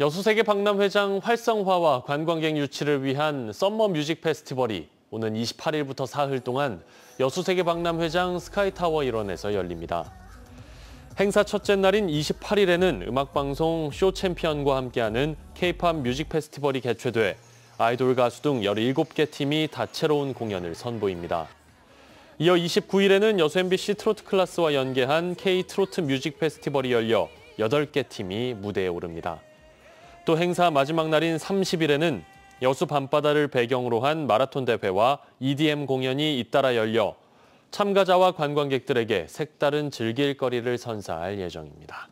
여수세계 박람회장 활성화와 관광객 유치를 위한 썸머 뮤직 페스티벌이 오는 28일부터 사흘 동안 여수세계 박람회장 스카이타워 일원에서 열립니다. 행사 첫째 날인 28일에는 음악방송 쇼 챔피언과 함께하는 K-팝 뮤직 페스티벌이 개최돼 아이돌 가수 등 17개 팀이 다채로운 공연을 선보입니다. 이어 29일에는 여수 MBC 트로트 클라스와 연계한 K 트로트 뮤직 페스티벌이 열려 8개 팀이 무대에 오릅니다. 또 행사 마지막 날인 30일에는 여수 밤바다를 배경으로 한 마라톤 대회와 EDM 공연이 잇따라 열려 참가자와 관광객들에게 색다른 즐길 거리를 선사할 예정입니다.